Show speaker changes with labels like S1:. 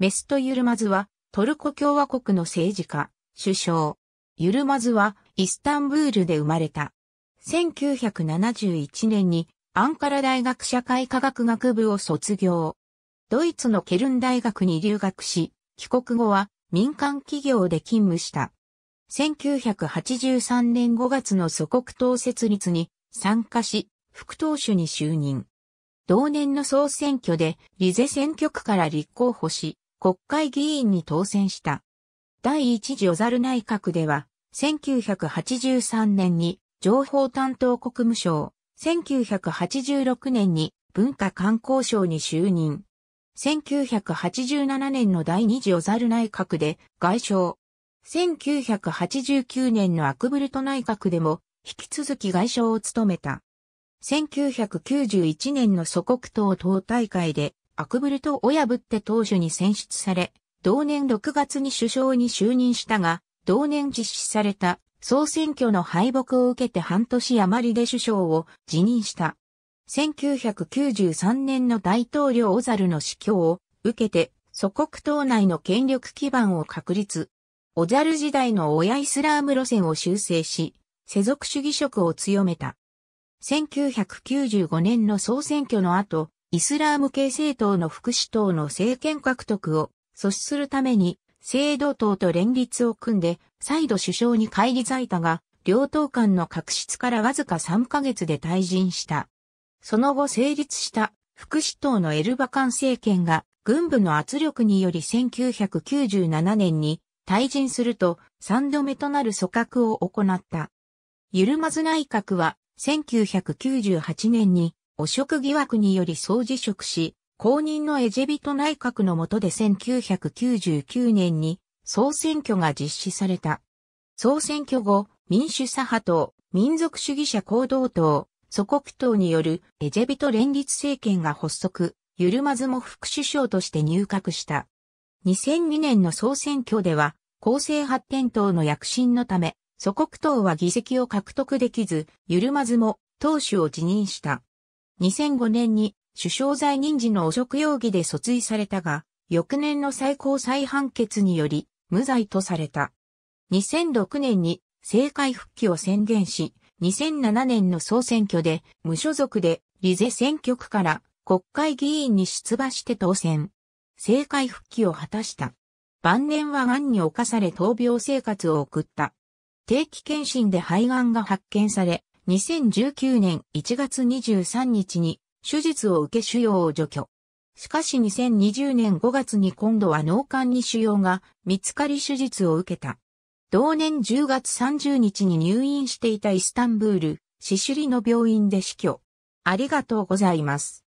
S1: メスト・ユルマズは、トルコ共和国の政治家、首相。ユルマズは、イスタンブールで生まれた。1971年に、アンカラ大学社会科学学部を卒業。ドイツのケルン大学に留学し、帰国後は民間企業で勤務した。1983年5月の祖国党設立に参加し、副党首に就任。同年の総選挙でリゼ選挙区から立候補し、国会議員に当選した。第一次小猿内閣では、1983年に情報担当国務省、1986年に文化観光省に就任。1987年の第二次小猿内閣で外相。1989年のアクブルト内閣でも引き続き外相を務めた。1991年の祖国党党大会でアクブルト・オヤブって党首に選出され、同年6月に首相に就任したが、同年実施された総選挙の敗北を受けて半年余りで首相を辞任した。1993年の大統領オザルの死去を受けて祖国党内の権力基盤を確立。オザル時代の親イスラーム路線を修正し、世俗主義色を強めた。1995年の総選挙の後、イスラーム系政党の副首党の政権獲得を阻止するために、制度党と連立を組んで、再度首相に返り咲いたが、両党間の確執からわずか3ヶ月で退陣した。その後成立した副首党のエルバカン政権が軍部の圧力により1997年に退陣すると3度目となる組閣を行った。ゆるまず内閣は1998年に汚職疑惑により総辞職し、公認のエジェビト内閣の下で1999年に総選挙が実施された。総選挙後、民主左派党、民族主義者行動党、祖国党によるエジェビト連立政権が発足、ゆるまずも副首相として入閣した。2002年の総選挙では、公正発展党の躍進のため、祖国党は議席を獲得できず、ゆるまずも党首を辞任した。2005年に首相在任時の汚職容疑で訴追されたが、翌年の最高裁判決により無罪とされた。2006年に政界復帰を宣言し、2007年の総選挙で無所属でリゼ選挙区から国会議員に出馬して当選。政界復帰を果たした。晩年は癌に侵され闘病生活を送った。定期検診で肺がんが発見され、2019年1月23日に手術を受け腫瘍を除去。しかし2020年5月に今度は脳幹に腫瘍が見つかり手術を受けた。同年10月30日に入院していたイスタンブール、シシュリの病院で死去。ありがとうございます。